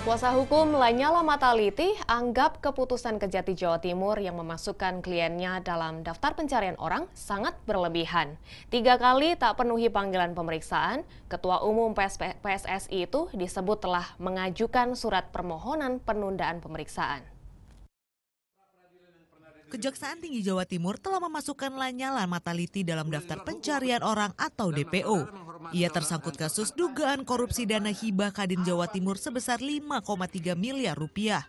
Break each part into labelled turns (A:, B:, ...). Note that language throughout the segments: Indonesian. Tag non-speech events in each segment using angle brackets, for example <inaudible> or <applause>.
A: Kuasa hukum Lanyala Mataliti anggap keputusan Kejati Jawa Timur yang memasukkan kliennya dalam daftar pencarian orang sangat berlebihan. Tiga kali tak penuhi panggilan pemeriksaan, Ketua Umum PSSI itu disebut telah mengajukan surat permohonan penundaan pemeriksaan.
B: Kejaksaan Tinggi Jawa Timur telah memasukkan Lanyala Mataliti dalam daftar pencarian orang atau DPO. Ia tersangkut kasus dugaan korupsi dana hibah Kadin Jawa Timur sebesar 5,3 miliar rupiah.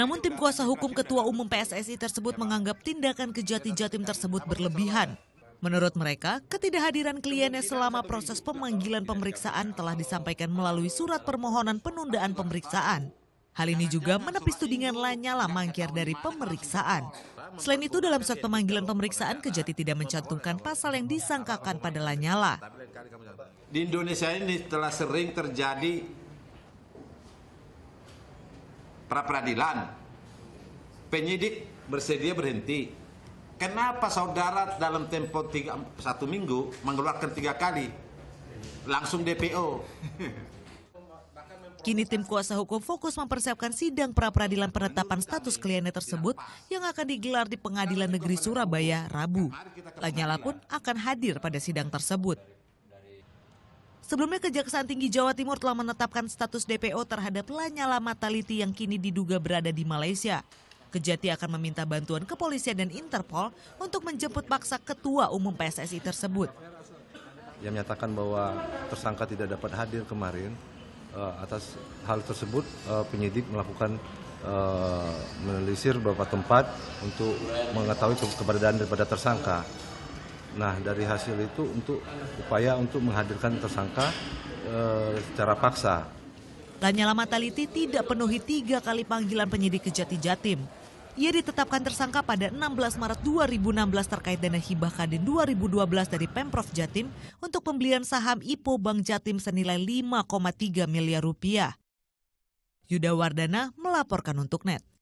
B: Namun tim kuasa hukum Ketua Umum PSSI tersebut menganggap tindakan kejati jatim tersebut berlebihan. Menurut mereka, ketidakhadiran kliennya selama proses pemanggilan pemeriksaan telah disampaikan melalui surat permohonan penundaan pemeriksaan. Hal ini juga menepis tudingan Lanyala mangkir dari pemeriksaan. Selain itu, dalam surat pemanggilan pemeriksaan, Kejati tidak mencantumkan pasal yang disangkakan pada
C: Lanyala. Di Indonesia ini telah sering terjadi pra-peradilan. Penyidik bersedia berhenti. Kenapa saudara dalam tempo tiga, satu minggu mengeluarkan tiga kali? Langsung DPO. <laughs> Kini
B: tim kuasa hukum fokus mempersiapkan sidang pra-peradilan penetapan status kliennya tersebut yang akan digelar di Pengadilan Negeri Surabaya Rabu. Lanyala pun akan hadir pada sidang tersebut. Sebelumnya Kejaksaan Tinggi Jawa Timur telah menetapkan status DPO terhadap Lanyala Mataliti yang kini diduga berada di Malaysia. Kejati akan meminta bantuan kepolisian dan Interpol untuk menjemput paksa ketua umum PSSI tersebut.
D: Yang menyatakan bahwa tersangka tidak dapat hadir kemarin, uh, atas hal tersebut uh, penyidik melakukan uh, menelisir beberapa tempat untuk mengetahui keberadaan daripada tersangka. Nah, dari hasil itu untuk upaya untuk menghadirkan tersangka uh, secara paksa.
B: Lanyala Mataliti tidak penuhi tiga kali panggilan penyidik Kejati Jatim. Ia ditetapkan tersangka pada 16 Maret 2016 terkait dana hibah Kadin 2012 dari Pemprov Jatim untuk pembelian saham IPO Bank Jatim senilai 5,3 miliar rupiah. Yuda Wardana melaporkan untuk NET.